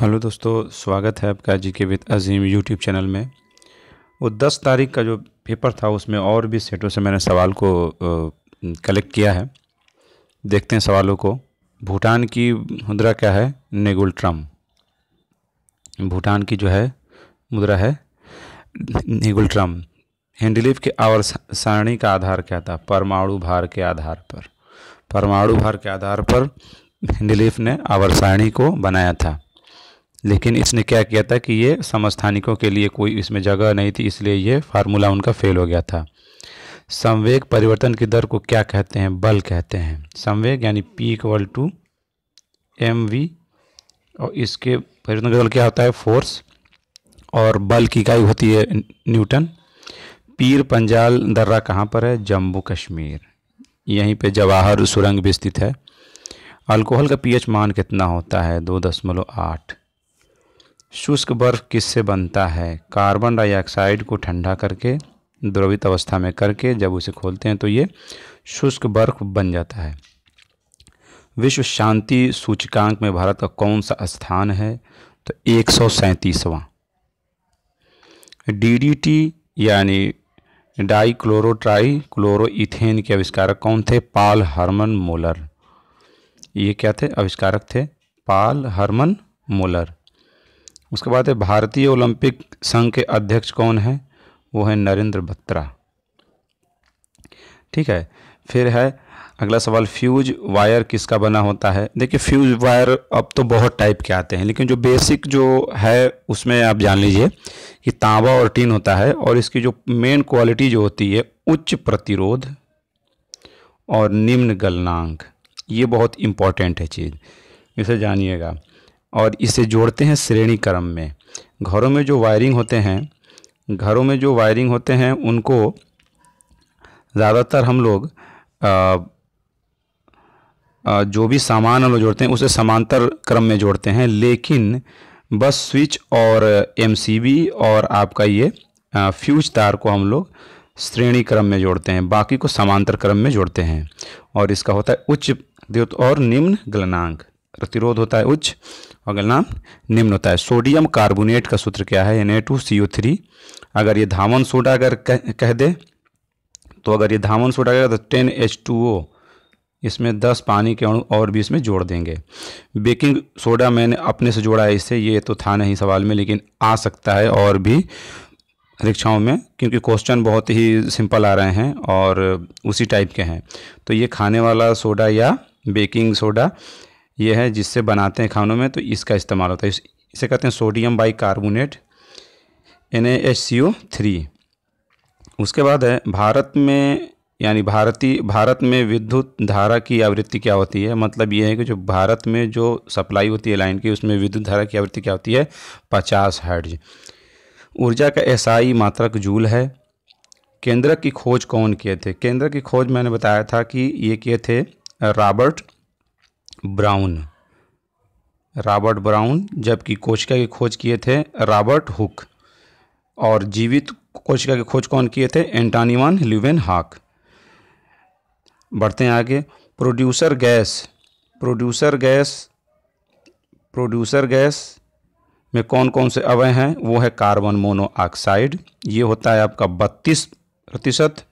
hello दोस्तों स्वागत है आपका जी के विद अजीम यूट्यूब चैनल में वो दस तारीख का जो पेपर था उसमें और भी सेटों से मैंने सवाल को कलेक्ट किया है देखते हैं सवालों को भूटान की मुद्रा क्या है नेगुल ट्रम भूटान की जो है मुद्रा है नेगुल ट्रम हैंडलिफ के आवर सारणी का आधार क्या था परमाणु भार के आधार पर परमाणु भार के आधार पर हैंडलिफ ने आवर सारणी को बनाया था लेकिन इसने क्या किया था कि ये समस्थानिकों के लिए कोई इसमें जगह नहीं थी इसलिए ये फार्मूला उनका फेल हो गया था संवेग परिवर्तन की दर को क्या कहते हैं बल कहते हैं संवेग यानी P equal to M V और इसके परिवर्तन का क्या होता है फोर्स और बल की इकाई होती है न्यूटन पीर पंजाल दर्रा कहाँ पर है जम्मू कश्मीर यहीं पे जवाहर सुरंग भी स्थित है अल्कोहल का पीएच मान कितना होता है दो दशमलव आठ शुष्क बर्फ किससे बनता है कार्बन डाइऑक्साइड को ठंडा करके द्रवित अवस्था में करके जब उसे खोलते हैं तो ये शुष्क बर्फ बन जाता है विश्व शांति सूचकांक में भारत का कौन सा स्थान है तो एक सौ सैंतीसवाँ डी यानी dichloro trichloro ethane के आविष्कारक कौन थे पाल हरमन मोलर ये क्या थे आविष्कारक थे पाल हरमन मोलर उसके बाद है भारतीय ओलंपिक संघ के अध्यक्ष कौन है वो है नरेंद्र बत्रा ठीक है फिर है अगला सवाल फ्यूज वायर किसका बना होता है देखिए फ्यूज वायर अब तो बहुत टाइप के आते हैं लेकिन जो बेसिक जो है उसमें आप जान लीजिए कि तांबा और टीन होता है और इसकी जो मेन क्वालिटी जो होती है उच्च प्रतिरोध और निम्न गलनांक ये बहुत इम्पॉर्टेंट है चीज़ इसे जानिएगा और इसे जोड़ते हैं श्रेणी क्रम में घरों में जो वायरिंग होते हैं घरों में जो वायरिंग होते हैं उनको ज़्यादातर हम लोग जो भी सामान हम लोग जोड़ते हैं उसे समांतर क्रम में जोड़ते हैं लेकिन बस स्विच और एमसीबी और आपका ये फ्यूज तार को हम लोग श्रेणी क्रम में जोड़ते हैं बाकी को समांतर क्रम में जोड़ते हैं और इसका होता है उच्च द्युत और निम्न गलनांक प्रतिरोध होता है उच्च अगला नाम निम्न होता है सोडियम कार्बोनेट का सूत्र क्या है N A two C O three अगर ये धावन सोडा अगर कह, कह दे तो अगर ये धावन सोडा कह तो टेन एच टू ओ इसमें दस पानी के अणु और भी इसमें जोड़ देंगे बेकिंग सोडा मैंने अपने से जोड़ा है इससे ये तो था नहीं सवाल में लेकिन आ सकता है और भी परीक्षाओं में क्योंकि क्वेश्चन बहुत ही सिंपल आ रहे हैं और उसी टाइप के हैं तो ये खाने वाला सोडा या बेकिंग सोडा ये है जिससे बनाते हैं खानों में तो इसका इस्तेमाल होता है इसे कहते हैं sodium bicarbonate N three उसके बाद है भारत में यानी भारतीय भारत में विद्युत धारा की आवृत्ति क्या होती है मतलब ये है कि जो भारत में जो सप्लाई होती है लाइन की उसमें विद्युत धारा की आवृत्ति क्या होती है पचास हर्ज ऊर्जा का एसआई मात्रक जूल है केंद्र की खोज कौन किए थे केंद्र की खोज मैंने बताया था कि ये किए थे रॉबर्ट ब्राउन रॉबर्ट ब्राउन जबकि कोशिका की खोज किए थे रॉबर्ट हुक और जीवित कोशिका की खोज कौन किए थे एंटानीवान ल्यूवेन हाक बढ़ते हैं आगे producer gas producer gas producer gas में कौन कौन से अवय हैं वो है कार्बन मोनोऑक्साइड ये होता है आपका बत्तीस प्रतिशत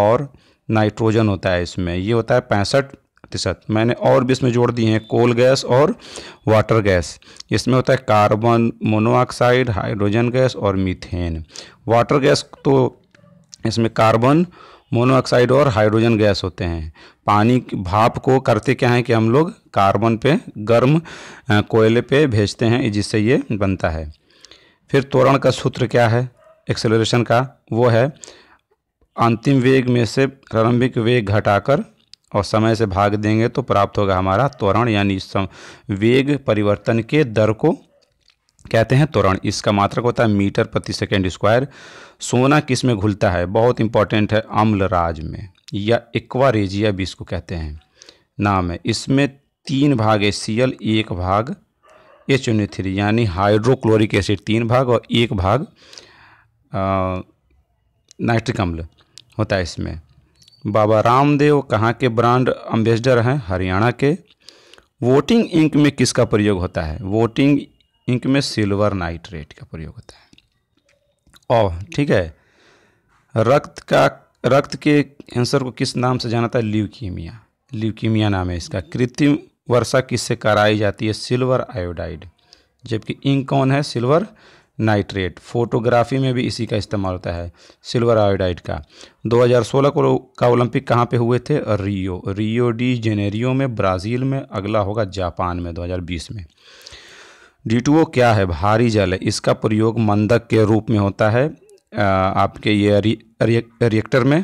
और नाइट्रोजन होता है इसमें ये होता है पैंसठ प्रतिशत मैंने और भी इसमें जोड़ दिए हैं कोल गैस और वाटर गैस इसमें होता है कार्बन मोनोऑक्साइड हाइड्रोजन गैस और मीथेन वाटर गैस तो इसमें कार्बन मोनोऑक्साइड और हाइड्रोजन गैस होते हैं पानी भाप को करते क्या है कि हम लोग कार्बन पे गर्म कोयले पे भेजते हैं जिससे ये बनता है फिर त्वरण का सूत्र क्या है एक्सेलरेशन का वो है अंतिम वेग में से प्रारंभिक वेग घटाकर और समय से भाग देंगे तो प्राप्त होगा हमारा त्वरण यानी वेग परिवर्तन के दर को कहते हैं त्वरण इसका मात्रक होता है मीटर प्रति सेकेंड स्क्वायर सोना किस में घुलता है बहुत इंपॉर्टेंट है अम्लराज में या इक्वा रेजिया भी इसको कहते हैं नाम है इसमें तीन भाग है सी एल एक भाग एच यूनि थ्री यानी हाइड्रोक्लोरिक एसिड तीन भाग और एक भाग नाइट्रिक अम्ल होता है इसमें बाबा रामदेव कहाँ के ब्रांड एम्बेसडर हैं हरियाणा के वोटिंग इंक में किसका प्रयोग होता है वोटिंग इंक में सिल्वर नाइट्रेट का प्रयोग होता है और ठीक है रक्त का रक्त के कैंसर को किस नाम से जाना था ल्यूकीमिया ल्यूकीमिया नाम है इसका कृत्रिम वर्षा किससे कराई जाती है सिल्वर आयोडाइड जबकि इंक कौन है सिल्वर नाइट्रेट फोटोग्राफी में भी इसी का इस्तेमाल होता है सिल्वर आयोडाइड का 2016 को का ओलंपिक कहाँ पे हुए थे रियो रियो डी जेनेरियो में ब्राज़ील में अगला होगा जापान में 2020 में डी क्या है भारी जल है इसका प्रयोग मंदक के रूप में होता है आपके ये रिएक्टर में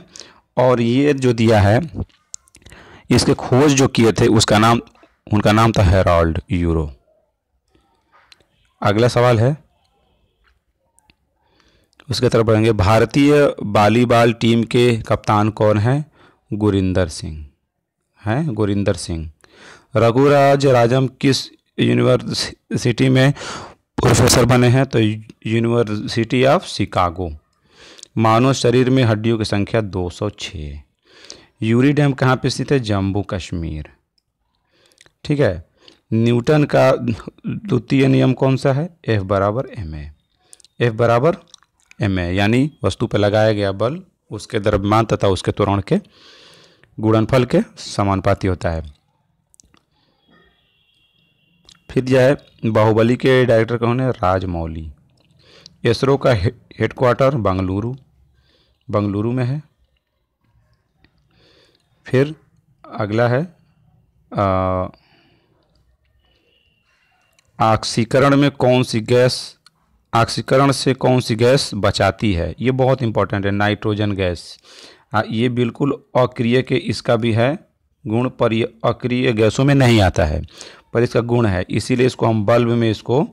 और ये जो दिया है इसके खोज जो किए थे उसका नाम उनका नाम था हेराल्ड यूरो अगला सवाल है उसके तरफ बढ़ेंगे भारतीय वॉलीबॉल टीम के कप्तान कौन हैं गुरिंदर सिंह हैं गुरिंदर सिंह रघुराज राजम किस यूनिवर्सिटी में प्रोफेसर बने हैं तो यूनिवर्सिटी ऑफ शिकागो मानव शरीर में हड्डियों की संख्या 206 यूरी डैम कहाँ पर स्थित है जम्मू कश्मीर ठीक है न्यूटन का द्वितीय नियम कौन सा है एफ बराबर एम ए एफ बराबर एम ए यानी वस्तु पर लगाया गया बल उसके द्रव्यमान तथा उसके त्वरण के गुणनफल के समानुपाती होता है फिर जो है बाहुबली के डायरेक्टर कौन है राजमौली इसरो का हेडक्वार्टर बंगलुरु बंगलुरु में है फिर अगला है आक्सीकरण में कौन सी गैस ऑक्सीकरण से कौन सी गैस बचाती है ये बहुत इंपॉर्टेंट है नाइट्रोजन गैस आ, ये बिल्कुल अक्रिय के इसका भी है गुण पर ये अक्रिय गैसों में नहीं आता है पर इसका गुण है इसीलिए इसको हम बल्ब में इसको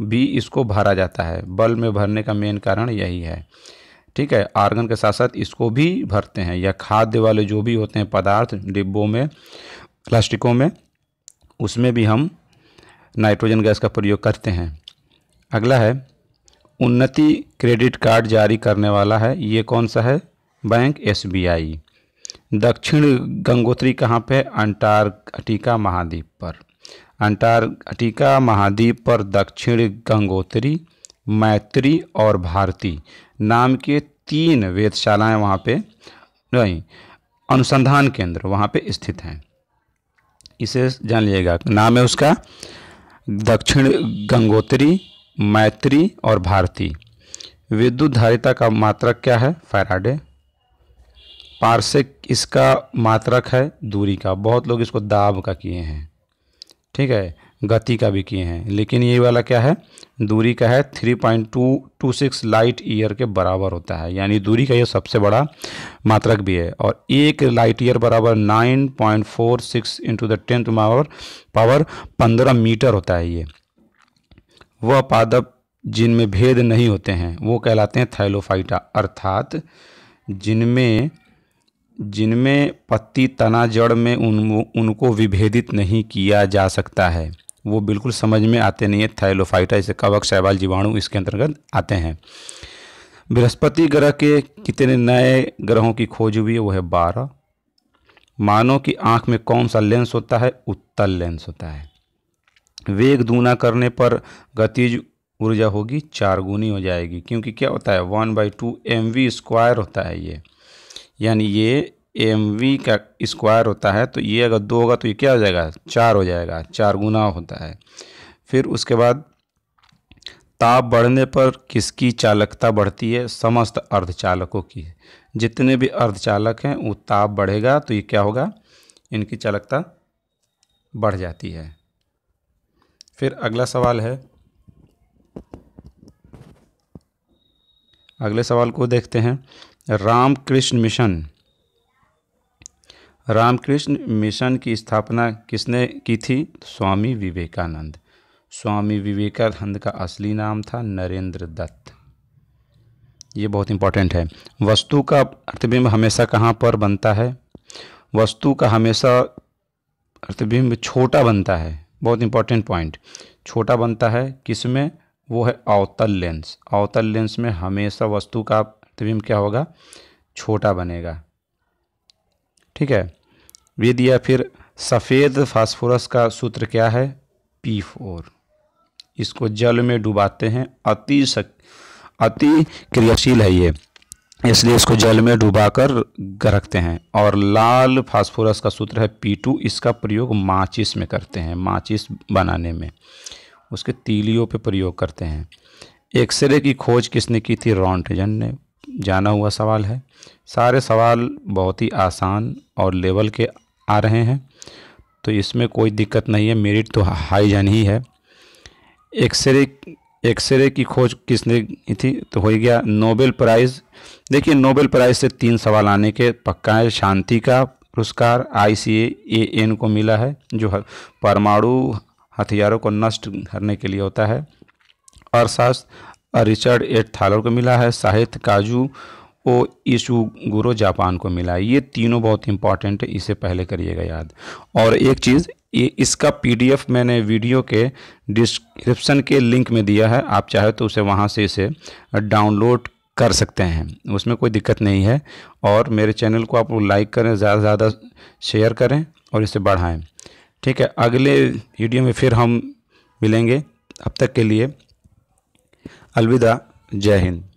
भी इसको भरा जाता है बल्ब में भरने का मेन कारण यही है ठीक है आर्गन के साथ साथ इसको भी भरते हैं या खाद्य वाले जो भी होते हैं पदार्थ डिब्बों में प्लास्टिकों में उसमें भी हम नाइट्रोजन गैस का प्रयोग करते हैं अगला है उन्नति क्रेडिट कार्ड जारी करने वाला है ये कौन सा है बैंक एसबीआई दक्षिण गंगोत्री कहाँ पे अंटार्कटिका महाद्वीप पर अंटार्कटिका महाद्वीप पर दक्षिण गंगोत्री मैत्री और भारती नाम के तीन वेधशालाएँ वहाँ पे नहीं अनुसंधान केंद्र वहाँ पे स्थित हैं इसे जान लीजिएगा नाम है उसका दक्षिण गंगोत्री मैत्री और भारती विद्युत धारिता का मात्रक क्या है फैराडे पार्सिक इसका मात्रक है दूरी का बहुत लोग इसको दाब का किए हैं ठीक है गति का भी किए हैं लेकिन ये वाला क्या है दूरी का है three point two two six light year के बराबर होता है यानी दूरी का ये सबसे बड़ा मात्रक भी है और एक लाइट ईयर बराबर nine point four six into the tenth power पंद्रह मीटर होता है ये वह पादप जिनमें भेद नहीं होते हैं वो कहलाते हैं थैलोफाइटा अर्थात जिनमें जिनमें पत्ती तना जड़ में उन उनको विभेदित नहीं किया जा सकता है वो बिल्कुल समझ में आते नहीं है थैलोफाइटा जैसे कवक शैवाल जीवाणु इसके अंतर्गत आते हैं बृहस्पति ग्रह के कितने नए ग्रहों की खोज हुई है वो है बारह मानो की आँख में कौन सा लेंस होता है उत्तल लेंस होता है वेग दूना करने पर गतिज ऊर्जा होगी चार गुनी हो जाएगी क्योंकि क्या होता है one by two M V square होता है ये यानी ये एम वी का स्क्वायर होता है तो ये अगर दो होगा तो ये क्या हो जाएगा चार हो जाएगा चार गुना होता है फिर उसके बाद ताप बढ़ने पर किसकी चालकता बढ़ती है समस्त अर्धचालकों की जितने भी अर्धचालक हैं वो ताप बढ़ेगा तो ये क्या होगा इनकी चालकता बढ़ जाती है फिर अगला सवाल है अगले सवाल को देखते हैं रामकृष्ण मिशन रामकृष्ण मिशन की स्थापना किसने की थी स्वामी विवेकानंद स्वामी विवेकानंद का असली नाम था नरेंद्र दत्त ये बहुत इंपॉर्टेंट है वस्तु का प्रतिबिंब हमेशा कहाँ पर बनता है वस्तु का हमेशा प्रतिबिंब छोटा बनता है बहुत इंपॉर्टेंट पॉइंट छोटा बनता है किस में वो है अवतल लेंस अवतल लेंस में हमेशा वस्तु का प्रतिबिंब क्या होगा छोटा बनेगा ठीक है ये दिया फिर सफ़ेद फास्फोरस का सूत्र क्या है पी फोर इसको जल में डुबाते हैं अति अति क्रियाशील है ये इसलिए इसको जल में डुबाकर रखते हैं और लाल फास्फोरस का सूत्र है पी टू इसका प्रयोग माचिस में करते हैं माचिस बनाने में उसके तीलियों पे प्रयोग करते हैं एक्सरे की खोज किसने की थी रॉन्टजन ने जाना हुआ सवाल है सारे सवाल बहुत ही आसान और लेवल के आ रहे हैं तो इसमें कोई दिक्कत नहीं है मेरिट तो हाई जन ही है एक्सरे एक्सरे की खोज किसने की थी तो हो गया नोबेल प्राइज़ देखिए नोबेल प्राइज़ से तीन सवाल आने के पक्का है शांति का पुरस्कार आई सी ए एन को मिला है जो परमाणु हथियारों को नष्ट करने के लिए होता है अर्थशास्त्र रिचर्ड एट थालर को मिला है साहित्य काजू ओ ईशु गुरो जापान को मिला ये तीनों बहुत इंपॉर्टेंट है इसे पहले करिएगा याद और एक चीज़ ये इसका पीडीएफ मैंने वीडियो के डिस्क्रिप्शन के लिंक में दिया है आप चाहे तो उसे वहाँ से इसे डाउनलोड कर सकते हैं उसमें कोई दिक्कत नहीं है और मेरे चैनल को आप लाइक करें ज़्यादा से ज़्यादा शेयर करें और इसे बढ़ाएं ठीक है अगले वीडियो में फिर हम मिलेंगे अब तक के लिए अलविदा जय हिंद